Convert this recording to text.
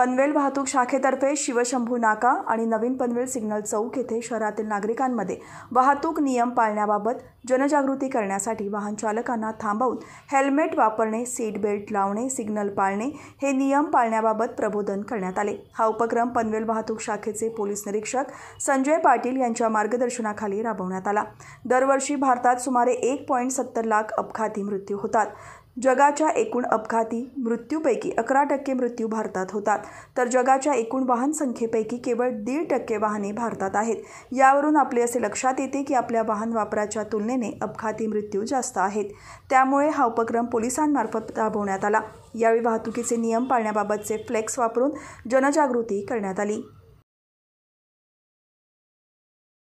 पनवेल वाहतूक शाखेतर्फे शिवशंभू नाका आणि नवीन पनवेल सिग्नल चौक येथे शहरातील नागरिकांमध्ये वाहतूक नियम पाळण्याबाबत जनजागृती करण्यासाठी वाहन चालकांना थांबवून हेल्मेट वापरणे सीट बेल्ट लावणे सिग्नल पाळणे हे नियम पाळण्याबाबत प्रबोधन करण्यात आले हा उपक्रम पनवेल वाहतूक शाखेचे पोलीस निरीक्षक संजय पाटील यांच्या मार्गदर्शनाखाली राबवण्यात आला दरवर्षी भारतात सुमारे एक पॉईंट सत्तर लाख अपघाती मृत्यू होतात जगाच्या एकूण अपघाती मृत्यूपैकी अकरा टक्के मृत्यू भारतात होतात तर जगाच्या एकूण वाहन संख्येपैकी केवळ दीड टक्के वाहने भारतात आहेत यावरून आपले असे लक्षात येते की आपल्या वाहन वापराच्या तुलनेने अपघाती मृत्यू जास्त आहेत त्यामुळे हा उपक्रम पोलिसांमार्फत राबवण्यात आला यावेळी वाहतुकीचे नियम पाळण्याबाबतचे फ्लेक्स वापरून जनजागृती करण्यात आली